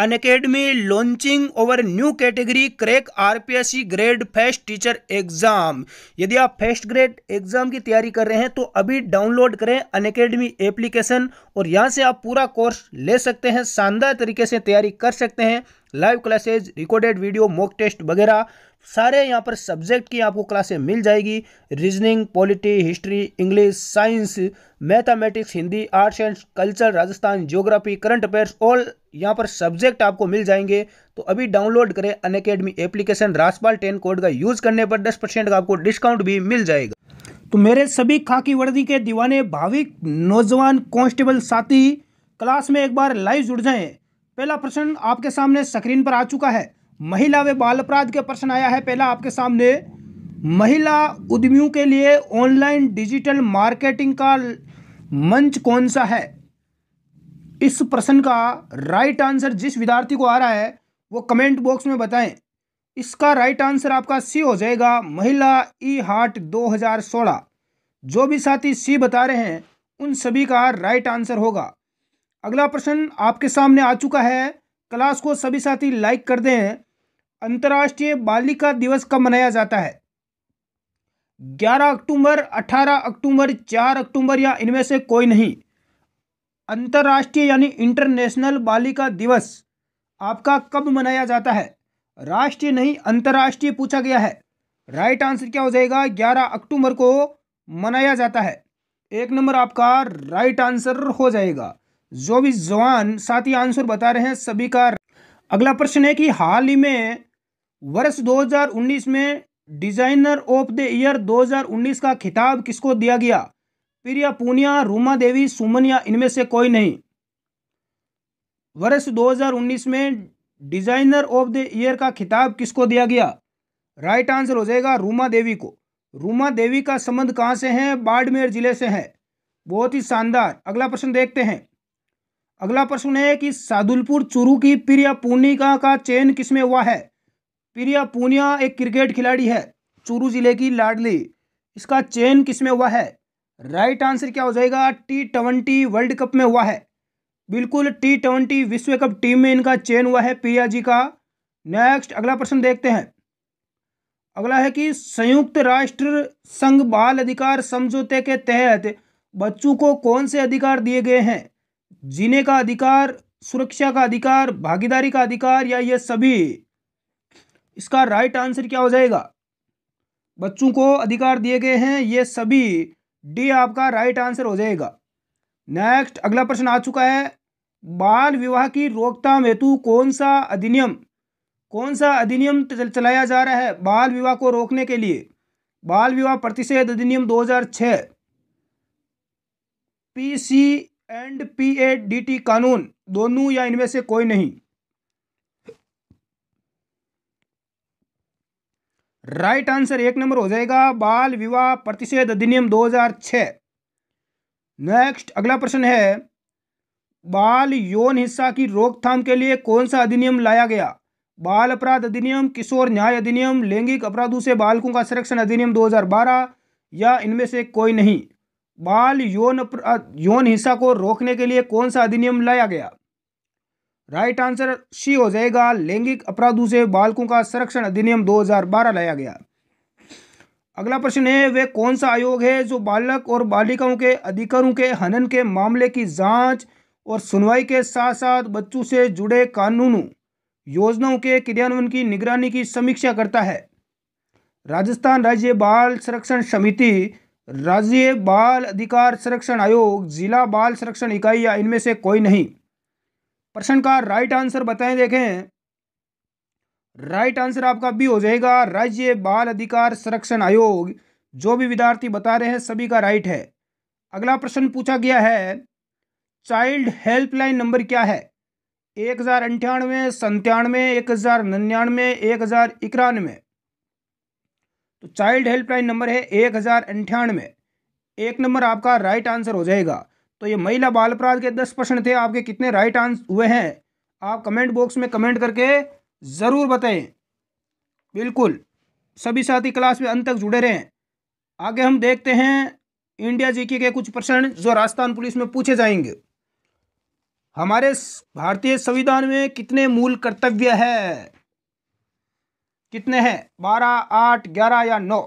Unacademy launching our new category crack RPSC grade first teacher exam यदि आप first grade exam की तैयारी कर रहे हैं तो अभी डाउनलोड करें अनकेडमी एप्लीकेशन और यहाँ से आप पूरा कोर्स ले सकते हैं शानदार तरीके से तैयारी कर सकते हैं live classes recorded video mock test वगैरह सारे यहाँ पर सब्जेक्ट की आपको क्लासें मिल जाएगी reasoning polity history English science mathematics Hindi arts and culture Rajasthan geography current affairs all यहाँ पर सब्जेक्ट आपको मिल जाएंगे तो अभी डाउनलोड करें Unacademy application Rajpal ten code का यूज़ करने पर दस परसेंट का आपको डिस्काउंट भी मिल जाएगा तो मेरे सभी खाकी वर्दी के दीवाने भाविक नौजवान कॉन्स्टेबल साथी क्लास में एक बार लाइव जुड़ जाएं पहला प्रश्न आपके सामने स्क्रीन पर आ चुका है महिला व बाल अपराध के प्रश्न आया है पहला आपके सामने महिला उद्यमियों के लिए ऑनलाइन डिजिटल मार्केटिंग का मंच कौन सा है इस प्रश्न का राइट आंसर जिस विद्यार्थी को आ रहा है वो कमेंट बॉक्स में बताएं इसका राइट आंसर आपका सी हो जाएगा महिला ई हार्ट 2016 जो भी साथी सी बता रहे हैं उन सभी का राइट आंसर होगा अगला प्रश्न आपके सामने आ चुका है क्लास को सभी साथी लाइक कर दें अंतर्राष्ट्रीय बालिका दिवस कब मनाया जाता है 11 अक्टूबर 18 अक्टूबर 4 अक्टूबर या इनमें से कोई नहीं अंतर्राष्ट्रीय यानी इंटरनेशनल बालिका दिवस आपका कब मनाया जाता है राष्ट्रीय नहीं अंतर्राष्ट्रीय पूछा गया है राइट आंसर क्या हो जाएगा 11 अक्टूबर को मनाया जाता है एक नंबर आपका राइट आंसर हो जाएगा जो भी जवान साथ ही आंसर बता रहे हैं सभी का अगला प्रश्न है कि हाल ही में वर्ष 2019 में डिजाइनर ऑफ द ईयर 2019 का खिताब किसको दिया गया प्रिया पूनिया रूमा देवी सुमन या इनमें से कोई नहीं वर्ष 2019 में डिजाइनर ऑफ द ईयर का खिताब किसको दिया गया राइट आंसर हो जाएगा रूमा देवी को रूमा देवी का संबंध कहाँ से है बाड़मेर जिले से है बहुत ही शानदार अगला प्रश्न देखते हैं अगला प्रश्न है कि सादुलपुर चुरू की प्रिया पूनिका का चयन किसमें हुआ है प्रिया पूनिया एक क्रिकेट खिलाड़ी है चुरू जिले की लाडली इसका चयन किसमें हुआ है राइट आंसर क्या हो जाएगा टी ट्वेंटी वर्ल्ड कप में हुआ है बिल्कुल टी ट्वेंटी विश्व कप टीम में इनका चयन हुआ है प्रिया जी का नेक्स्ट अगला प्रश्न देखते हैं अगला है कि संयुक्त राष्ट्र संघ बाल अधिकार समझौते के तहत बच्चों को कौन से अधिकार दिए गए हैं जीने का अधिकार सुरक्षा का अधिकार भागीदारी का अधिकार या ये सभी इसका राइट आंसर क्या हो जाएगा बच्चों को अधिकार दिए गए हैं ये सभी डी आपका राइट आंसर हो जाएगा नेक्स्ट अगला प्रश्न आ चुका है बाल विवाह की रोकथाम हेतु कौन सा अधिनियम कौन सा अधिनियम चलाया जा रहा है बाल विवाह को रोकने के लिए बाल विवाह प्रतिषेध अधिनियम 2006 पीसी एंड पीएडीटी कानून दोनों या इनमें से कोई नहीं राइट आंसर एक नंबर हो जाएगा बाल विवाह प्रतिषेध अधिनियम 2006 नेक्स्ट अगला प्रश्न है बाल यौन हिस्सा की रोकथाम के लिए कौन सा अधिनियम लाया गया बाल अपराध अधिनियम किशोर न्याय अधिनियम लैंगिक अपराधों से बालकों का संरक्षण अधिनियम 2012 या इनमें से कोई नहीं बाल यौन यौन हिंसा को रोकने के लिए कौन सा अधिनियम लाया गया राइट आंसर सी हो जाएगा लैंगिक अपराधों से बालकों का संरक्षण अधिनियम 2012 लाया गया अगला प्रश्न है वे कौन सा आयोग है जो बालक और बालिकाओं के अधिकारों के हनन के मामले की जांच और सुनवाई के साथ साथ बच्चों से जुड़े कानूनों योजनाओं के क्रियान्वयन की निगरानी की समीक्षा करता है राजस्थान राज्य बाल संरक्षण समिति राज्य बाल अधिकार संरक्षण आयोग जिला बाल संरक्षण इकाई या इनमें से कोई नहीं प्रश्न का राइट आंसर बताएं देखें राइट आंसर आपका बी हो जाएगा राज्य बाल अधिकार संरक्षण आयोग जो भी विद्यार्थी बता रहे हैं सभी का राइट है अगला प्रश्न पूछा गया है चाइल्ड हेल्पलाइन नंबर क्या है एक हज़ार अंठानवे संतानवे एक हज़ार निन्यानवे एक हज़ार इक्यानवे तो चाइल्ड हेल्पलाइन नंबर है एक हज़ार अंठानवे एक नंबर आपका राइट आंसर हो जाएगा तो ये महिला बाल अपराध के दस प्रश्न थे आपके कितने राइट आंसर हुए हैं आप कमेंट बॉक्स में कमेंट करके ज़रूर बताएं बिल्कुल सभी साथी क्लास में अंत तक जुड़े रहें आगे हम देखते हैं इंडिया जीके के कुछ प्रश्न जो राजस्थान पुलिस में पूछे जाएंगे हमारे भारतीय संविधान में कितने मूल कर्तव्य है कितने हैं बारह आठ ग्यारह या नौ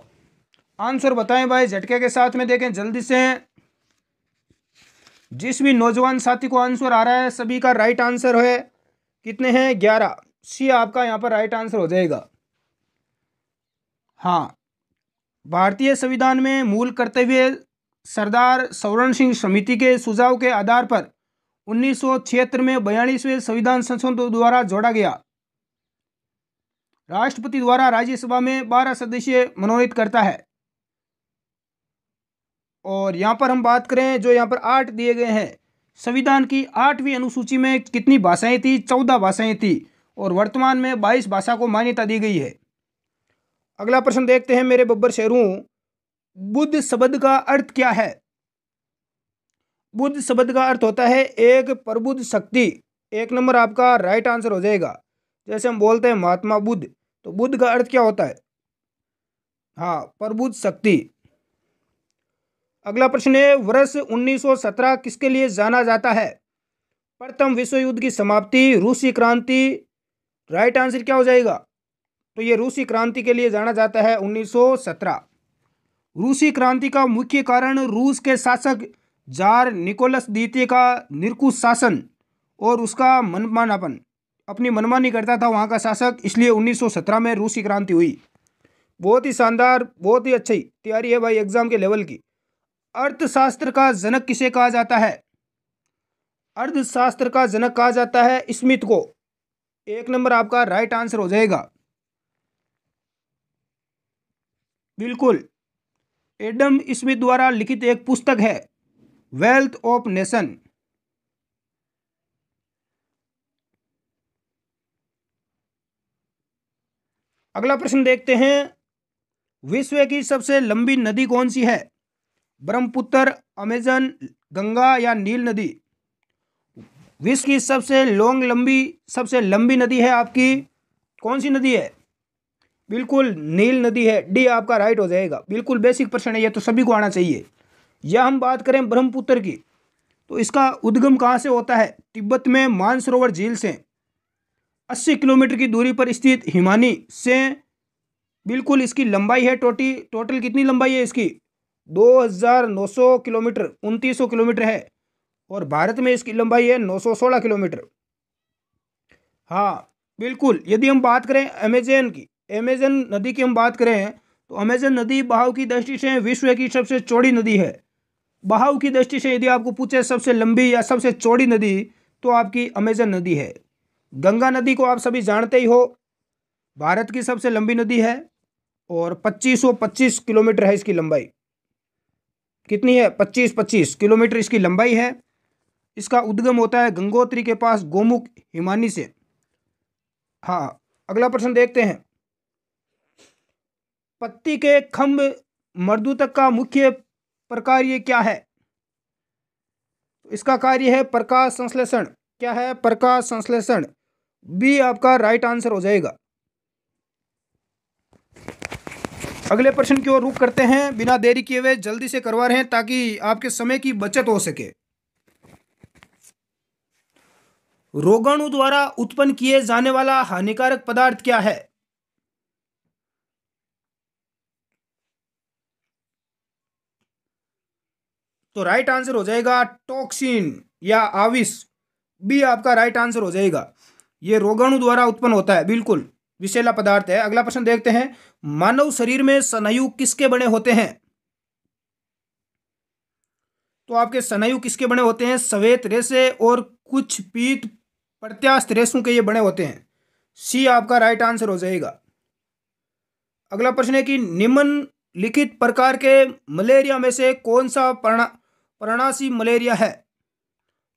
आंसर बताएं भाई झटके के साथ में देखें जल्दी से जिस भी नौजवान साथी को आंसर आ रहा है सभी का राइट आंसर है कितने हैं ग्यारह सी आपका यहाँ पर राइट आंसर हो जाएगा हाँ भारतीय संविधान में मूल कर्तव्य सरदार सवरण सिंह समिति के सुझाव के आधार पर उन्नीस में बयालीसवें संविधान संशोधन द्वारा जोड़ा गया राष्ट्रपति द्वारा राज्यसभा में बारह सदस्य मनोनीत करता है और यहाँ पर हम बात करें जो यहाँ पर आठ दिए गए हैं संविधान की आठवीं अनुसूची में कितनी भाषाएं थी चौदह भाषाएं थी और वर्तमान में बाईस भाषा को मान्यता दी गई है अगला प्रश्न देखते हैं मेरे बब्बर शेरू बुद्ध शब्द का अर्थ क्या है बुद्ध शब्द का अर्थ होता है एक प्रबुद्ध शक्ति एक नंबर आपका राइट आंसर हो जाएगा जैसे हम बोलते हैं महात्मा बुद्ध तो बुद्ध का अर्थ क्या होता है हाँ प्रबुद्ध शक्ति अगला प्रश्न है वर्ष 1917 किसके लिए जाना जाता है प्रथम विश्व युद्ध की समाप्ति रूसी क्रांति राइट आंसर क्या हो जाएगा तो ये रूसी क्रांति के लिए जाना जाता है 1917 रूसी क्रांति का मुख्य कारण रूस के शासक जार निकोलस द्वितीय का निरकुश शासन और उसका मनमानापन अपनी मनमानी करता था वहाँ का शासक इसलिए 1917 में रूसी क्रांति हुई बहुत ही शानदार बहुत ही अच्छी तैयारी है भाई एग्ज़ाम के लेवल की अर्थशास्त्र का जनक किसे कहा जाता है अर्थशास्त्र का जनक कहा जाता है स्मिथ को एक नंबर आपका राइट आंसर हो जाएगा बिल्कुल एडम स्मिथ द्वारा लिखित एक पुस्तक है वेल्थ ऑफ नेशन अगला प्रश्न देखते हैं विश्व की सबसे लंबी नदी कौन सी है ब्रह्मपुत्र अमेजन गंगा या नील नदी विश्व की सबसे लॉन्ग लंबी सबसे लंबी नदी है आपकी कौन सी नदी है बिल्कुल नील नदी है डी आपका राइट हो जाएगा बिल्कुल बेसिक प्रश्न है यह तो सभी को आना चाहिए या हम बात करें ब्रह्मपुत्र की तो इसका उद्गम कहाँ से होता है तिब्बत में मानसरोवर झील से अस्सी किलोमीटर की दूरी पर स्थित हिमानी से बिल्कुल इसकी लंबाई है टोटी टोटल कितनी लंबाई है इसकी 2900 किलोमीटर उनतीस किलोमीटर है और भारत में इसकी लंबाई है 916 किलोमीटर हाँ बिल्कुल यदि हम बात करें अमेजन की अमेजन नदी की हम बात करें तो अमेजन नदी बहाव की दृष्टि से विश्व की सबसे चौड़ी नदी है बहाव की दृष्टि से यदि आपको पूछे सबसे लंबी या सबसे चौड़ी नदी तो आपकी अमेजन नदी है गंगा नदी को आप सभी जानते ही हो भारत की सबसे लंबी नदी है और 2525 किलोमीटर है इसकी लंबाई कितनी है 2525 किलोमीटर इसकी लंबाई है इसका उद्गम होता है गंगोत्री के पास गोमुख हिमानी से हाँ अगला प्रश्न देखते हैं पत्ती के खम्भ मर्दू तक का मुख्य ये क्या है इसका कार्य है प्रकाश संश्लेषण क्या है प्रकाश संश्लेषण बी आपका राइट आंसर हो जाएगा अगले प्रश्न की ओर रुक करते हैं बिना देरी किए हुए जल्दी से करवा रहे हैं ताकि आपके समय की बचत हो सके रोगाणु द्वारा उत्पन्न किए जाने वाला हानिकारक पदार्थ क्या है तो राइट आंसर हो जाएगा टॉक्सिन या आविस बी आपका राइट आंसर हो जाएगा ये रोगाणु द्वारा उत्पन्न होता है बिल्कुल विषैला पदार्थ है अगला प्रश्न देखते हैं मानव शरीर में सनयु किसके बने होते हैं तो आपके सनयु किसके बने होते हैं सवेत रेसे और कुछ पीत प्रत्यास्थ रेसों के ये बने होते हैं सी आपका राइट आंसर हो जाएगा अगला प्रश्न है कि लिखित प्रकार के मलेरिया में से कौन सा परणा मलेरिया है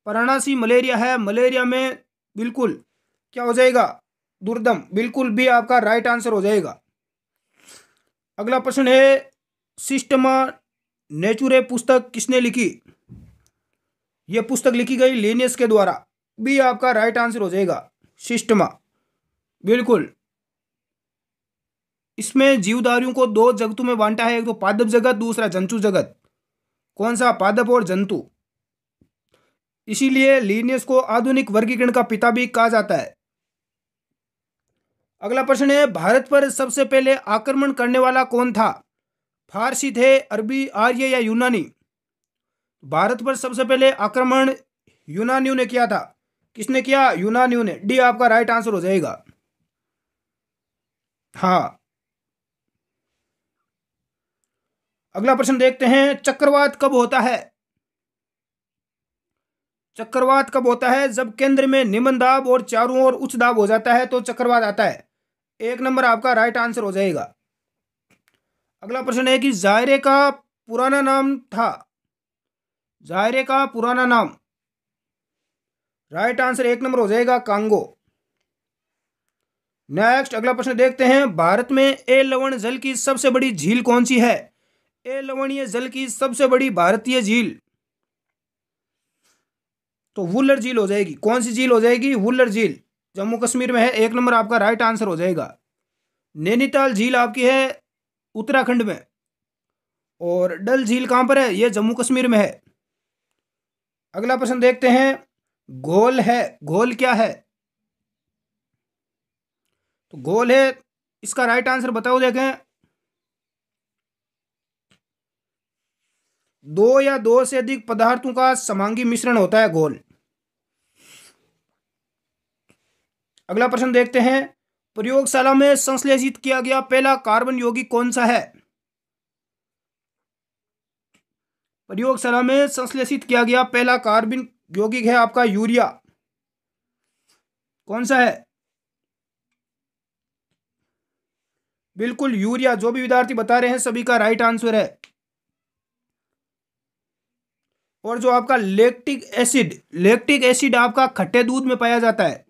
प्रणासी मलेरिया है मलेरिया में बिल्कुल क्या हो जाएगा दुर्दम बिल्कुल भी आपका राइट आंसर हो जाएगा अगला प्रश्न है सिस्टमा नेचुरे पुस्तक किसने लिखी यह पुस्तक लिखी गई लेनियस के द्वारा भी आपका राइट आंसर हो जाएगा सिस्टमा बिल्कुल इसमें जीवधारियों को दो जगतों में बांटा है एक तो पादप जगत दूसरा जंतु जगत कौन सा पादप और जंतु इसीलिए लीनियस को आधुनिक वर्गीकरण का पिता भी कहा जाता है अगला प्रश्न है भारत पर सबसे पहले आक्रमण करने वाला कौन था फारसी थे अरबी आर्य या यूनानी भारत पर सबसे पहले आक्रमण यूनानियों ने किया था किसने किया यूनानियों ने डी आपका राइट आंसर हो जाएगा हाँ अगला प्रश्न देखते हैं चक्रवात कब होता है चक्रवात कब होता है जब केंद्र में निम्न दाब और चारों ओर उच्च दाब हो जाता है तो चक्रवात आता है एक नंबर आपका राइट आंसर हो जाएगा अगला प्रश्न है कि जायरे का पुराना नाम था जायरे का पुराना नाम राइट आंसर एक नंबर हो जाएगा कांगो नेक्स्ट अगला प्रश्न देखते हैं भारत में ए लवण जल की सबसे बड़ी झील कौन सी है ए लवणीय जल की सबसे बड़ी भारतीय झील तो वुलर झील हो जाएगी कौन सी झील हो जाएगी वुलर झील जम्मू कश्मीर में है एक नंबर आपका राइट आंसर हो जाएगा नैनीताल झील आपकी है उत्तराखंड में और डल झील कहाँ पर है ये जम्मू कश्मीर में है अगला प्रश्न देखते हैं घोल है घोल क्या है तो घोल है इसका राइट आंसर बताओ देखें दो या दो से अधिक पदार्थों का समांगी मिश्रण होता है घोल अगला प्रश्न देखते हैं प्रयोगशाला में संश्लेषित किया गया पहला कार्बन यौगिक कौन सा है प्रयोगशाला में संश्लेषित किया गया पहला कार्बन यौगिक है आपका यूरिया कौन सा है बिल्कुल यूरिया जो भी विद्यार्थी बता रहे हैं सभी का राइट आंसर है और जो आपका लेक्टिक एसिड लेक्टिक एसिड आपका खट्टे दूध में पाया जाता है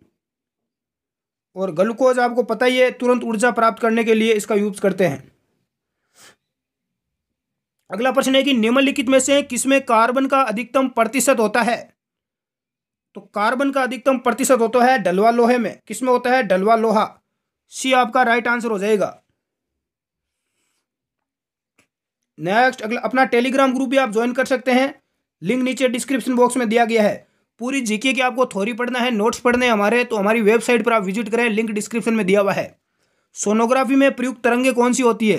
और ग्लूकोज आपको पता ही है तुरंत ऊर्जा प्राप्त करने के लिए इसका यूज करते हैं अगला प्रश्न है कि निम्नलिखित में से किसमें कार्बन का अधिकतम प्रतिशत होता है तो कार्बन का अधिकतम प्रतिशत होता है डलवा लोहे में किसमें होता है डलवा लोहा सी आपका राइट आंसर हो जाएगा नेक्स्ट अगला अपना टेलीग्राम ग्रुप भी आप ज्वाइन कर सकते हैं लिंक नीचे डिस्क्रिप्शन बॉक्स में दिया गया है पूरी जीके की आपको थोरी पढ़ना है नोट्स पढ़ने हैं हमारे तो हमारी वेबसाइट पर आप विजिट करें लिंक डिस्क्रिप्शन में दिया हुआ है सोनोग्राफी में प्रयुक्त तरंगे कौन सी होती है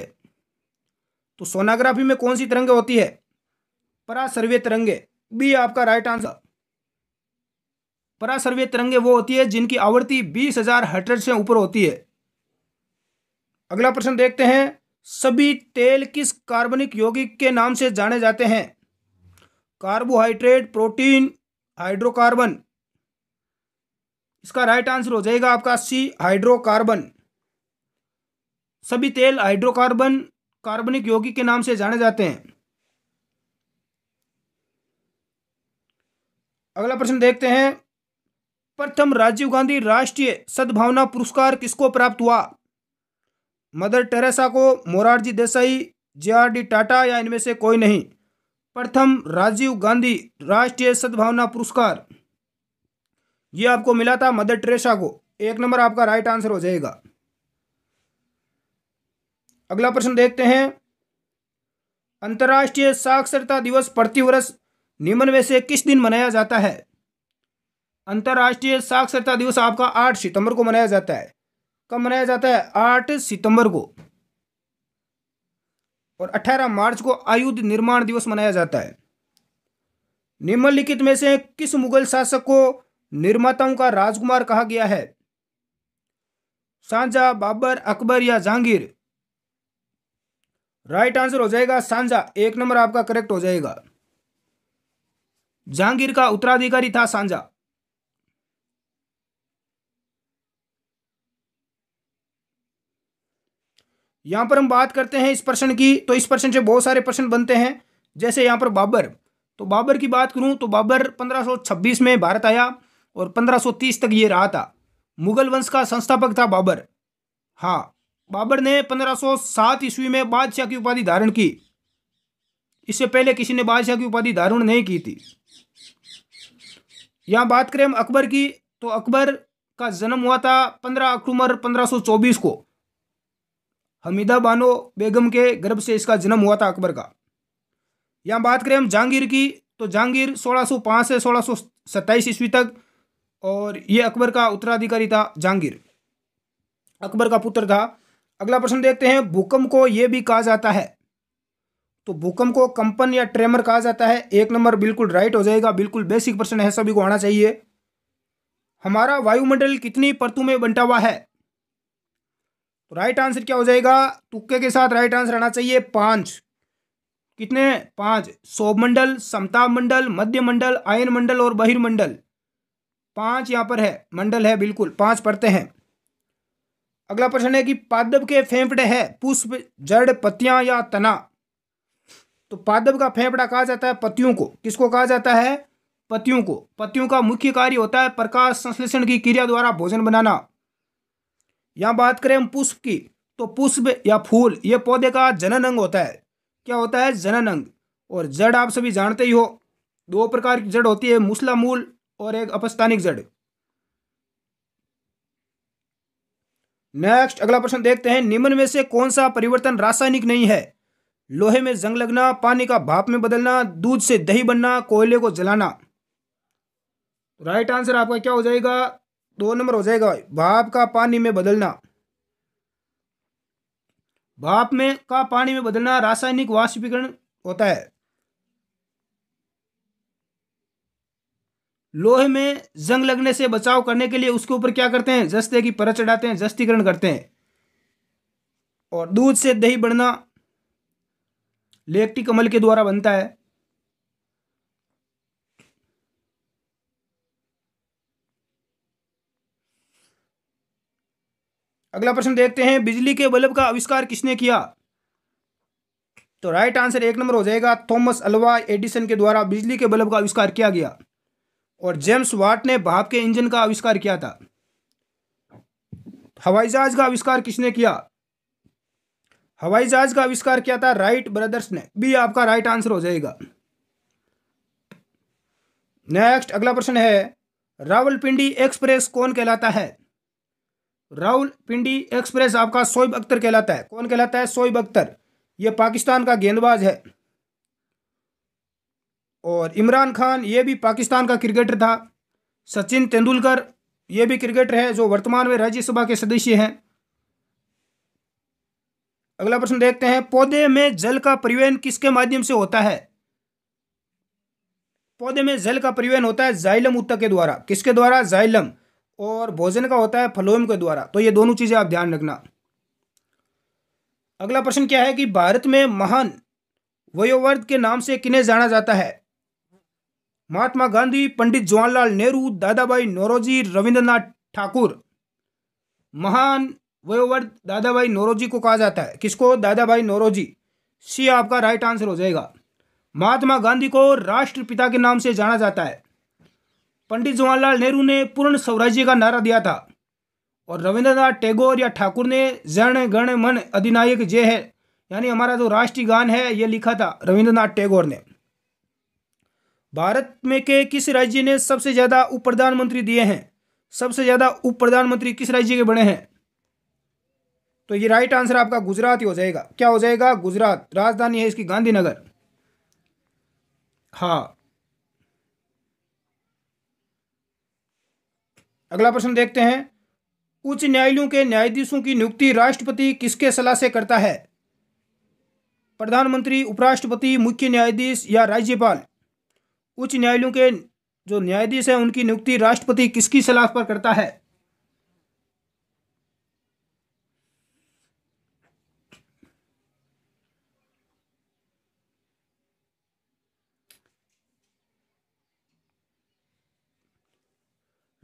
तो सोनोग्राफी में कौन सी तरंगे होती है परासर्वे तरंगे बी आपका राइट आंसर परासर्वे तिरंगे वो होती है जिनकी आवृत्ति बीस हजार से ऊपर होती है अगला प्रश्न देखते हैं सभी तेल किस कार्बनिक यौगिक के नाम से जाने जाते हैं कार्बोहाइड्रेट प्रोटीन हाइड्रोकार्बन इसका राइट आंसर हो जाएगा आपका सी हाइड्रोकार्बन सभी तेल हाइड्रोकार्बन कार्बनिक यौगिक के नाम से जाने जाते हैं अगला प्रश्न देखते हैं प्रथम राजीव गांधी राष्ट्रीय सद्भावना पुरस्कार किसको प्राप्त हुआ मदर टेरेसा को Morarji Desai J R D Tata या इनमें से कोई नहीं प्रथम राजीव गांधी राष्ट्रीय सद्भावना पुरस्कार ये आपको मिला था मदर ट्रेसा को एक नंबर आपका राइट आंसर हो जाएगा अगला प्रश्न देखते हैं अंतर्राष्ट्रीय साक्षरता दिवस प्रति वर्ष निम्न में से किस दिन मनाया जाता है अंतर्राष्ट्रीय साक्षरता दिवस आपका आठ सितंबर को मनाया जाता है कब मनाया जाता है आठ सितंबर को और 18 मार्च को आयुध निर्माण दिवस मनाया जाता है निम्नलिखित में से किस मुगल शासक को निर्माताओं का राजकुमार कहा गया है सांझा बाबर अकबर या जहांगीर राइट आंसर हो जाएगा सांझा एक नंबर आपका करेक्ट हो जाएगा जहांगीर का उत्तराधिकारी था सांझा यहाँ पर हम बात करते हैं इस प्रश्न की तो इस प्रश्न से बहुत सारे प्रश्न बनते हैं जैसे यहाँ पर बाबर तो बाबर की बात करूँ तो बाबर 1526 में भारत आया और 1530 तक ये रहा था मुगल वंश का संस्थापक था बाबर हाँ बाबर ने 1507 ईस्वी में बादशाह की उपाधि धारण की इससे पहले किसी ने बादशाह की उपाधि धारण नहीं की थी यहाँ बात करें हम अकबर की तो अकबर का जन्म हुआ था 15 अक्टूबर 1524 को हमीदा बानो बेगम के गर्भ से इसका जन्म हुआ था अकबर का यहाँ बात करें हम जहांगीर की तो जहांगीर 1605 से 1627 ईस्वी तक और ये अकबर का उत्तराधिकारी था जहांगीर अकबर का पुत्र था अगला प्रश्न देखते हैं भूकंप को ये भी कहा जाता है तो भूकंप को कंपन या ट्रेमर कहा जाता है एक नंबर बिल्कुल राइट हो जाएगा बिल्कुल बेसिक प्रश्न है सभी को आना चाहिए हमारा वायुमंडल कितनी परतों में बंटा हुआ है तो राइट आंसर क्या हो जाएगा तुक्के के साथ राइट आंसर आना चाहिए पांच कितने पांच सौभमंडल समताप मंडल मध्य मंडल आयन मंडल और बहिर्मंडल पांच यहां पर है मंडल है बिल्कुल पांच पढ़ते हैं अगला प्रश्न है कि पादब के फेफड़े है पुष्प जड़ पत्तियां या तना तो पादब का फेफड़ा कहा जाता है पतियों को किसको कहा जाता है पतियों को पतियों का मुख्य कार्य होता है प्रकाश संश्लेषण की क्रिया द्वारा भोजन बनाना यहाँ बात करें हम पुष्प की तो पुष्प या फूल ये पौधे का जनन अंग होता है क्या होता है जनन अंग और जड़ आप सभी जानते ही हो दो प्रकार की जड़ होती है मुसला मूल और एक अपस्थानिक जड़ नेक्स्ट अगला प्रश्न देखते हैं निम्न में से कौन सा परिवर्तन रासायनिक नहीं है लोहे में जंग लगना पानी का भाप में बदलना दूध से दही बनना कोयले को जलाना राइट आंसर आपका क्या हो जाएगा दो नंबर हो जाएगा भाप का पानी में बदलना भाप में का पानी में बदलना रासायनिक वाष्पीकरण होता है लोहे में जंग लगने से बचाव करने के लिए उसके ऊपर क्या करते हैं जस्ते की परत चढ़ाते हैं जस्तीकरण करते हैं और दूध से दही बढ़ना लेक्टिक अमल के द्वारा बनता है अगला प्रश्न देखते हैं बिजली के बल्ब का आविष्कार किसने किया तो राइट आंसर एक नंबर हो जाएगा थॉमस अल्वा एडिसन के द्वारा बिजली के बल्ब का आविष्कार किया गया और जेम्स वाट ने भाप के इंजन का आविष्कार किया था हवाई जहाज का आविष्कार किसने किया हवाई जहाज का आविष्कार किया था राइट ब्रदर्स ने भी आपका राइट आंसर हो जाएगा नेक्स्ट अगला प्रश्न है रावलपिंडी एक्सप्रेस कौन कहलाता है राहुल पिंडी एक्सप्रेस आपका शोएब अख्तर कहलाता है कौन कहलाता है शोएब अख्तर ये पाकिस्तान का गेंदबाज है और इमरान खान ये भी पाकिस्तान का क्रिकेटर था सचिन तेंदुलकर ये भी क्रिकेटर है जो वर्तमान में राज्यसभा के सदस्य हैं अगला प्रश्न देखते हैं पौधे में जल का परिवहन किसके माध्यम से होता है पौधे में जल का परिवहन होता है जाइलम उत्तक के द्वारा किसके द्वारा जाइलम और भोजन का होता है फलोम के द्वारा तो ये दोनों चीज़ें आप ध्यान रखना अगला प्रश्न क्या है कि भारत में महान वयोवर्ग के नाम से किन्हें जाना जाता है महात्मा गांधी पंडित जवाहरलाल नेहरू भाई नोरोजी रविंद्रनाथ ठाकुर महान वयोवर्ग भाई नोरोजी को कहा जाता है किसको भाई नोरोजी सी आपका राइट आंसर हो जाएगा महात्मा गांधी को राष्ट्रपिता के नाम से जाना जाता है पंडित जवाहरलाल नेहरू ने पूर्ण स्वराज्य का नारा दिया था और रविंद्रनाथ टैगोर या ठाकुर ने जन गण मन अधिनायक जय है यानी हमारा जो राष्ट्रीय गान है ये लिखा था रविंद्रनाथ टैगोर ने भारत में के किस राज्य ने सबसे ज़्यादा उप प्रधानमंत्री दिए हैं सबसे ज़्यादा उप प्रधानमंत्री किस राज्य के बने हैं तो ये राइट आंसर आपका गुजरात ही हो जाएगा क्या हो जाएगा गुजरात राजधानी है इसकी गांधीनगर हाँ अगला प्रश्न देखते हैं उच्च न्यायालयों के न्यायाधीशों की नियुक्ति राष्ट्रपति किसके सलाह से करता है प्रधानमंत्री उपराष्ट्रपति मुख्य न्यायाधीश या राज्यपाल उच्च न्यायालयों के जो न्यायाधीश हैं उनकी नियुक्ति राष्ट्रपति किसकी सलाह पर करता है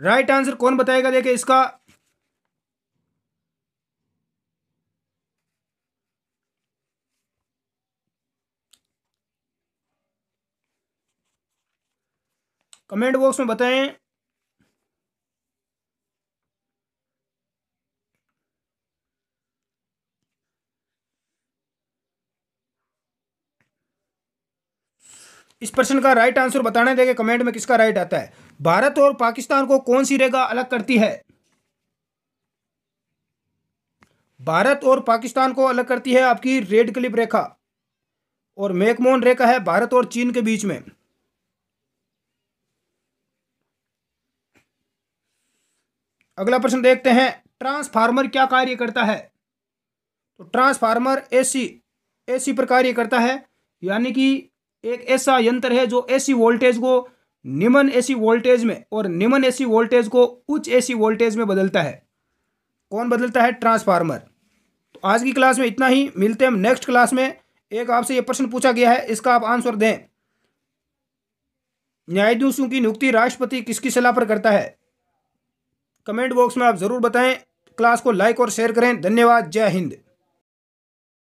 राइट आंसर कौन बताएगा देखे इसका कमेंट बॉक्स में बताएं इस प्रश्न का राइट आंसर बताने देंगे कमेंट में किसका राइट आता है भारत और पाकिस्तान को कौन सी रेखा अलग करती है भारत और पाकिस्तान को अलग करती है आपकी रेड क्लिप रेखा और मेकमोन रेखा है भारत और चीन के बीच में अगला प्रश्न देखते हैं ट्रांसफार्मर क्या कार्य करता है तो ट्रांसफार्मर एसी एसी पर कार्य करता है यानी कि एक ऐसा यंत्र है जो एसी वोल्टेज को निमन एसी वोल्टेज में और निमन एसी वोल्टेज को उच्च एसी वोल्टेज में बदलता है कौन बदलता है ट्रांसफार्मर तो आज की क्लास में इतना ही मिलते हैं नेक्स्ट क्लास में एक आपसे ये प्रश्न पूछा गया है इसका आप आंसर दें न्यायाधीशों की नियुक्ति राष्ट्रपति किसकी सलाह पर करता है कमेंट बॉक्स में आप ज़रूर बताएं क्लास को लाइक और शेयर करें धन्यवाद जय हिंद